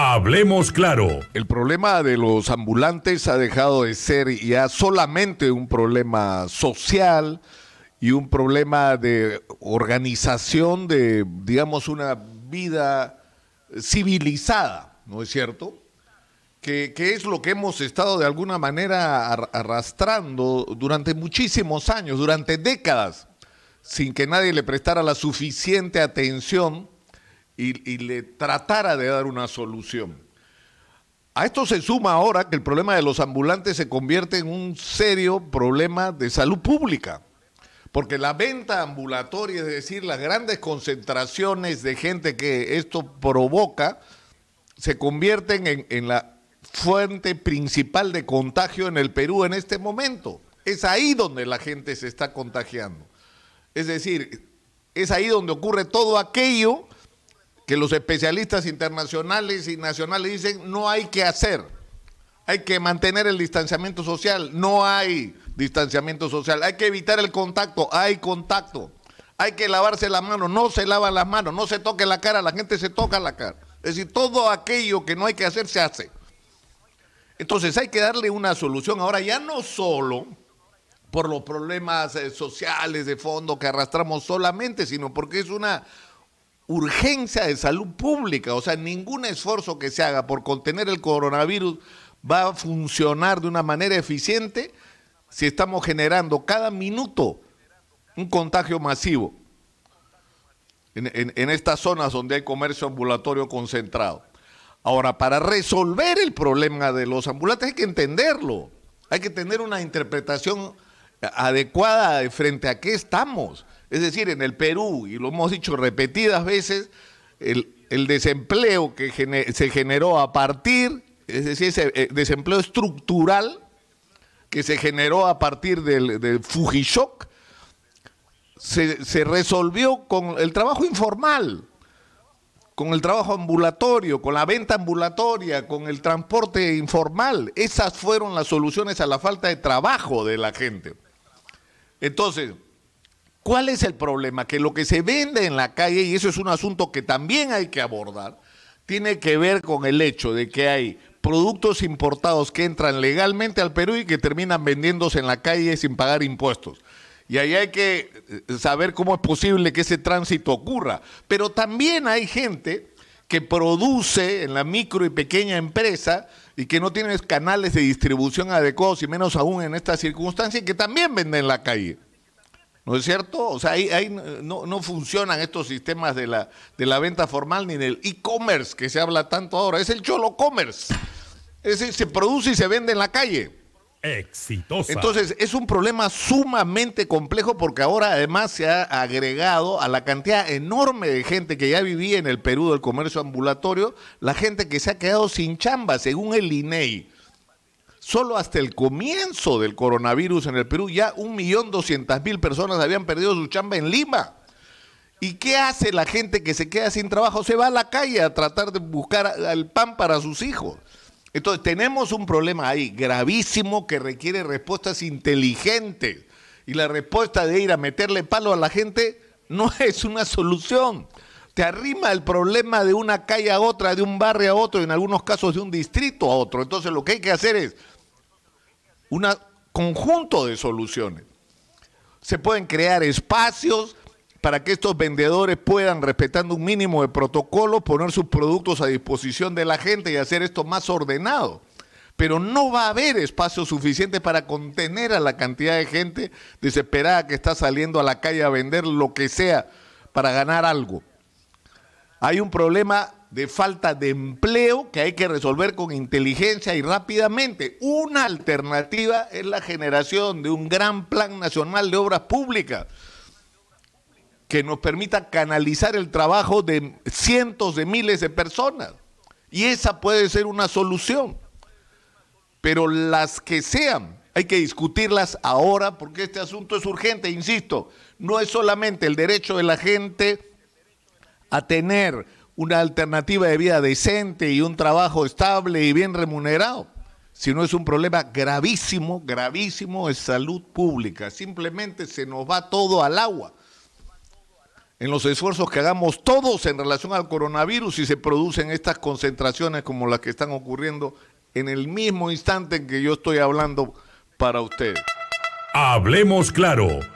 Hablemos claro. El problema de los ambulantes ha dejado de ser ya solamente un problema social y un problema de organización de, digamos, una vida civilizada, ¿no es cierto? Que, es lo que hemos estado de alguna manera arrastrando durante muchísimos años, durante décadas, sin que nadie le prestara la suficiente atención y, le tratara de dar una solución. A esto se suma ahora que el problema de los ambulantes se convierte en un serio problema de salud pública, porque la venta ambulatoria, es decir, las grandes concentraciones de gente que esto provoca, se convierten en, en la fuente principal de contagio en el Perú en este momento. Es ahí donde la gente se está contagiando. Es decir, es ahí donde ocurre todo aquello que los especialistas internacionales y nacionales dicen no hay que hacer, hay que mantener el distanciamiento social, no hay distanciamiento social, hay que evitar el contacto, hay contacto, hay que lavarse las manos, no se lavan las manos, no se toque la cara, la gente se toca la cara. Es decir, todo aquello que no hay que hacer se hace. Entonces hay que darle una solución ahora ya no solo por los problemas eh, sociales de fondo que arrastramos solamente, sino porque es una urgencia de salud pública. O sea, ningún esfuerzo que se haga por contener el coronavirus va a funcionar de una manera eficiente si estamos generando cada minuto un contagio masivo en, estas zonas donde hay comercio ambulatorio concentrado. Ahora, para resolver el problema de los ambulantes hay que entenderlo, hay que tener una interpretación adecuada de frente a qué estamos. Es decir, en el Perú, y lo hemos dicho repetidas veces, el, desempleo que se generó a partir, es decir, ese eh, desempleo estructural que se generó a partir del, Fujishoc, se, se, resolvió con el trabajo informal, con el trabajo ambulatorio, con la venta ambulatoria, con el transporte informal. Esas fueron las soluciones a la falta de trabajo de la gente. Entonces, ¿Cuál es el problema? Que lo que se vende en la calle, y eso es un asunto que también hay que abordar, tiene que ver con el hecho de que hay productos importados que entran legalmente al Perú y que terminan vendiéndose en la calle sin pagar impuestos. Y ahí hay que eh, saber cómo es posible que ese tránsito ocurra. Pero también hay gente que produce en la micro y pequeña empresa y que no tiene canales de distribución adecuados y menos aún en estas circunstancia que también vende en la calle. ¿No es cierto? O sea, ahí, no, funcionan estos sistemas de la, de la venta formal ni del e-commerce que se habla tanto ahora. Es el cholo commerce. se produce y se vende en la calle. exitoso. Entonces, es un problema sumamente complejo porque ahora además se ha agregado a la cantidad enorme de gente que ya vivía en el Perú del comercio ambulatorio, la gente que se ha quedado sin chamba, según el INEI. Solo hasta el comienzo del coronavirus en el Perú ya 1.200.000 personas habían perdido su chamba en Lima. ¿Y qué hace la gente que se queda sin trabajo? Se va a la calle a tratar de buscar el pan para sus hijos. Entonces tenemos un problema ahí gravísimo que requiere respuestas inteligentes. Y la respuesta de ir a meterle palo a la gente no es una solución. Te arrima el problema de una calle a otra, de un barrio a otro, en algunos casos de un distrito a otro. Entonces lo que hay que hacer es un conjunto de soluciones. Se pueden crear espacios para que estos vendedores puedan, respetando un mínimo de protocolo, poner sus productos a disposición de la gente y hacer esto más ordenado. Pero no va a haber espacio suficiente para contener a la cantidad de gente desesperada que está saliendo a la calle a vender lo que sea para ganar algo. Hay un problema de falta de empleo que hay que resolver con inteligencia y rápidamente. Una alternativa es la generación de un gran plan nacional de obras públicas que nos permita canalizar el trabajo de cientos de miles de personas. Y esa puede ser una solución. Pero las que sean, hay que discutirlas ahora porque este asunto es urgente, insisto, no es solamente el derecho de la gente a tener una alternativa de vida decente y un trabajo estable y bien remunerado, si no es un problema gravísimo, gravísimo de salud pública. Simplemente se nos va todo al agua. En los esfuerzos que hagamos todos en relación al coronavirus y se producen estas concentraciones como las que están ocurriendo en el mismo instante en que yo estoy hablando para ustedes. Hablemos claro